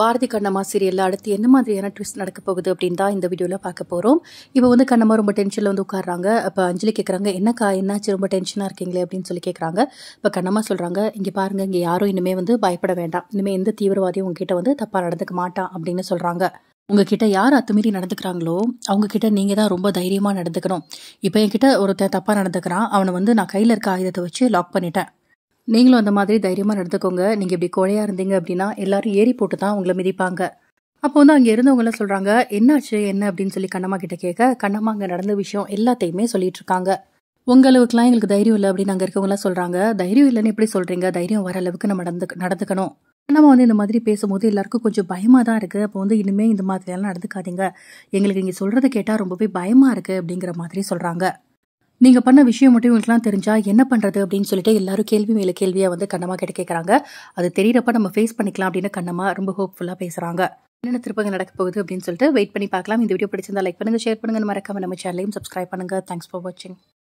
பாரதி கண்ணம்மா சீரியலில் அடுத்து என்ன மாதிரியான ட்விஸ்ட் நடக்க போகுது அப்படின்னு தான் இந்த வீடியோவில் பார்க்க போகிறோம் இப்போ வந்து கண்ணம்மா ரொம்ப டென்ஷனில் வந்து உட்காடுறாங்க அப்போ அஞ்சலி கேட்குறாங்க என்னக்கா என்னாச்சு ரொம்ப டென்ஷனாக இருக்கீங்களே அப்படின்னு சொல்லி கேட்குறாங்க இப்போ கண்ணம்மா சொல்கிறாங்க இங்கே பாருங்கள் இங்கே யாரும் இனிமேல் வந்து பயப்பட வேண்டாம் இனிமேல் எந்த தீவிரவாதியும் உங்ககிட்ட வந்து தப்பாக நடந்துக்க மாட்டான் அப்படின்னு சொல்கிறாங்க உங்ககிட்ட யார் அத்துமீறி நடந்துக்கிறாங்களோ அவங்கக்கிட்ட நீங்கள் தான் ரொம்ப தைரியமாக நடந்துக்கணும் இப்போ என்கிட்ட ஒருத்தன் தப்பாக நடந்துக்கிறான் அவனை வந்து நான் கையில் இருக்க ஆயுதத்தை வச்சு லாக் பண்ணிட்டேன் நீங்களும் அந்த மாதிரி தைரியமாக நடந்துக்கோங்க நீங்கள் இப்படி கோழையாக இருந்தீங்க அப்படின்னா எல்லாரும் ஏறி போட்டு தான் உங்களை மிதிப்பாங்க அப்போ வந்து அங்கே இருந்தவங்களாம் சொல்கிறாங்க என்னாச்சு என்ன அப்படின்னு சொல்லி கண்ணம்மா கிட்ட கேட்க கண்ணம்மா அங்கே நடந்த விஷயம் எல்லாத்தையுமே சொல்லிட்டு இருக்காங்க உங்க அளவுக்குலாம் எங்களுக்கு தைரியம் இல்லை அப்படின்னு அங்கே இருக்கவங்களாம் சொல்கிறாங்க தைரியம் இல்லைன்னு எப்படி சொல்கிறீங்க தைரியம் வர அளவுக்கு நம்ம நடந்து நடந்துக்கணும் நம்ம வந்து இந்த மாதிரி பேசும்போது எல்லாருக்கும் கொஞ்சம் பயமாக தான் இருக்குது அப்போ வந்து இனிமேல் இந்த மாதிரியெல்லாம் நடந்துக்காதீங்க எங்களுக்கு இங்கே சொல்கிறத கேட்டால் ரொம்பவே பயமாக இருக்குது அப்படிங்கிற மாதிரி சொல்கிறாங்க நீங்கள் பண்ண விஷயம் மட்டும் உங்களுக்குலாம் தெரிஞ்சால் என்ன பண்ணுறது அப்படின்னு சொல்லிட்டு எல்லாரும் கேள்வி மேலே கேள்வியாக வந்து கண்ணமாக கிட்ட கேட்குறாங்க அது தெரியிறப்ப நம்ம ஃபேஸ் பண்ணிக்கலாம் அப்படின்னு கண்ணமாக ரொம்ப ஹோப்ஃபுல்லாக பேசுகிறாங்க என்னென்ன திருப்பங்க நடக்க போகுது அப்படின்னு சொல்லிட்டு வெயிட் பண்ணி பார்க்கலாம் இந்த வீடியோ பிடிச்சிருந்தா லைக் பண்ணுங்க ஷேர் பண்ணுங்க மறக்காம நம்ம சேனலையும் சப்ஸ்கிரைப் பண்ணுங்க தேங்க்ஸ் ஃபார் வாட்சிங்